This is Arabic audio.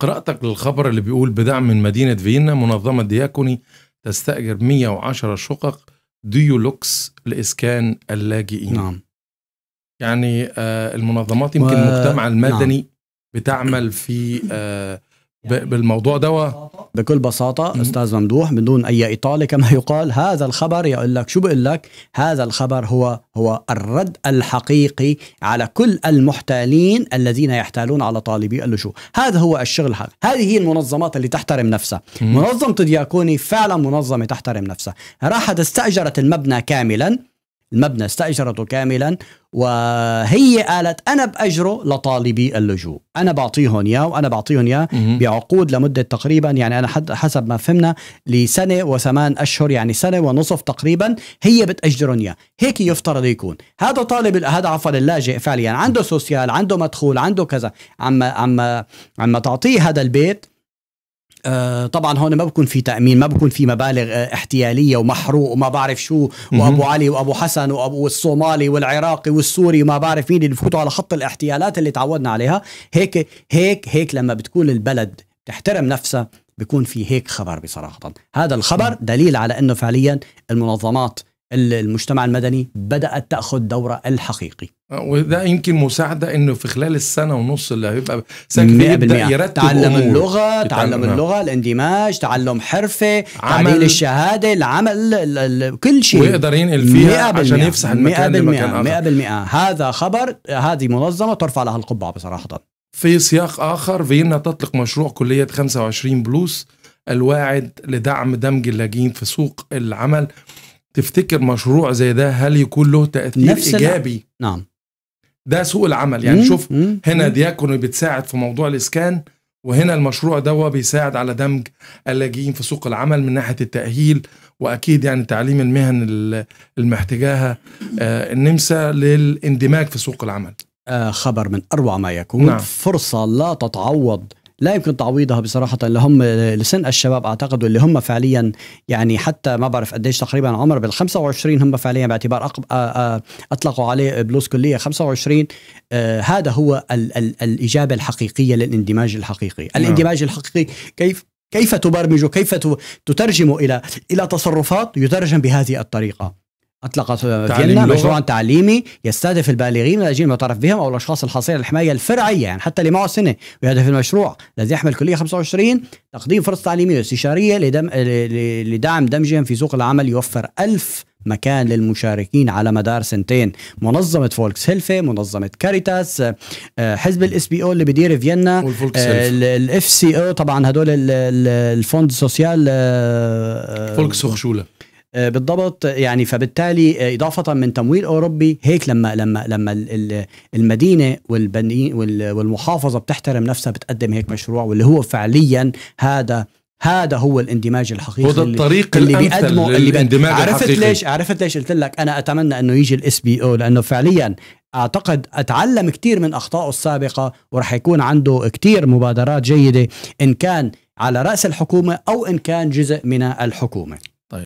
قراءتك للخبر اللي بيقول بدعم من مدينة فيينا منظمة دياكوني تستأجر 110 شقق ديولوكس لإسكان اللاجئين نعم يعني آه المنظمات يمكن و... المجتمع المدني نعم. بتعمل في آه يعني بالموضوع دوا بكل بساطة أستاذ ممدوح بدون أي إطالة كما يقال هذا الخبر يقول لك شو بقول لك هذا الخبر هو هو الرد الحقيقي على كل المحتالين الذين يحتالون على طالبي اللجوء هذا هو الشغل الحقيقي هذه هي المنظمات اللي تحترم نفسها منظمة دياكوني فعلا منظمة تحترم نفسها راحت استأجرت المبنى كاملا المبنى استأجرته كاملا وهي قالت أنا بأجره لطالبي اللجوء أنا بعطيهم إياه وأنا بعطيهم إياه بعقود لمدة تقريبا يعني أنا حسب ما فهمنا لسنة وثمان أشهر يعني سنة ونصف تقريبا هي بتأجرهم إياه هيك يفترض يكون هذا طالب هذا عفوا اللاجئ فعليا عنده سوسيال عنده مدخول عنده كذا عم عم عم تعطيه هذا البيت آه، طبعا هون ما بكون في تامين ما بكون في مبالغ آه، احتياليه ومحروق وما بعرف شو وابو علي وابو حسن وابو الصومالي والعراقي والسوري وما بعرف مين اللي بفوتوا على خط الاحتيالات اللي تعودنا عليها هيك هيك هيك لما بتكون البلد تحترم نفسها بكون في هيك خبر بصراحه هذا الخبر دليل على انه فعليا المنظمات المجتمع المدني بدأت تأخذ دورة الحقيقي آه، وده يمكن مساعدة انه في خلال السنة ونص اللي هيبقى ساكن يبدأ يرتب تعلم أمور. اللغة تعلم آه. اللغة الاندماج تعلم حرفة تعديل الشهادة العمل كل شيء ويقدر ينقل فيها عشان يفسح المكان 100% لمكان 100% هذا خبر هذه منظمة ترفع لها القبعة بصراحة في سياق آخر فيينا تطلق مشروع كلية 25 بلوس الواعد لدعم دمج اللاجئين في سوق العمل تفتكر مشروع زي ده هل يكون له تاثير نفس ايجابي نعم ده سوق العمل يعني مم. شوف مم. هنا دياكون بتساعد في موضوع الاسكان وهنا المشروع ده بيساعد على دمج اللاجئين في سوق العمل من ناحيه التاهيل واكيد يعني تعليم المهن المحتاجاها آه، النمسا للاندماج في سوق العمل آه خبر من اروع ما يكون نعم. فرصه لا تتعوض لا يمكن تعويضها بصراحه اللي هم لسن الشباب اعتقد واللي هم فعليا يعني حتى ما بعرف قديش تقريبا عمر بال 25 هم فعليا باعتبار اطلقوا عليه بلوز كليه 25 آه هذا هو ال ال الاجابه الحقيقيه للاندماج الحقيقي، نعم. الاندماج الحقيقي كيف كيف تبرمجه كيف تترجمه الى الى تصرفات يترجم بهذه الطريقه أطلق فيينا مشروعا تعليمي يستهدف البالغين اللاجئين المعترف بهم أو الأشخاص الحاصلين على الحماية الفرعية يعني حتى اللي معه سنة ويهدف المشروع الذي يحمل كلية 25 تقديم فرص تعليمية واستشارية لدم... لدعم دمجهم في سوق العمل يوفر ألف مكان للمشاركين على مدار سنتين منظمة فولكس هيلفة منظمة كاريتاس آه، حزب الاس بي او اللي بدير فيينا آه، الاف سي او طبعا هدول الفوند سوسيال آه، فولكس وخشوله آه، بالضبط يعني فبالتالي آه، اضافه من تمويل اوروبي هيك لما لما لما المدينه والمحافظه بتحترم نفسها بتقدم هيك مشروع واللي هو فعليا هذا هذا هو الاندماج الحقيقي هو الطريق اللي, بيقدمه اللي بيقدمه عرفت الحقيقي. ليش عرفت ليش قلت لك انا اتمنى انه يجي الاس بي او لانه فعليا اعتقد اتعلم كثير من اخطائه السابقه وراح يكون عنده كثير مبادرات جيده ان كان على راس الحكومه او ان كان جزء من الحكومه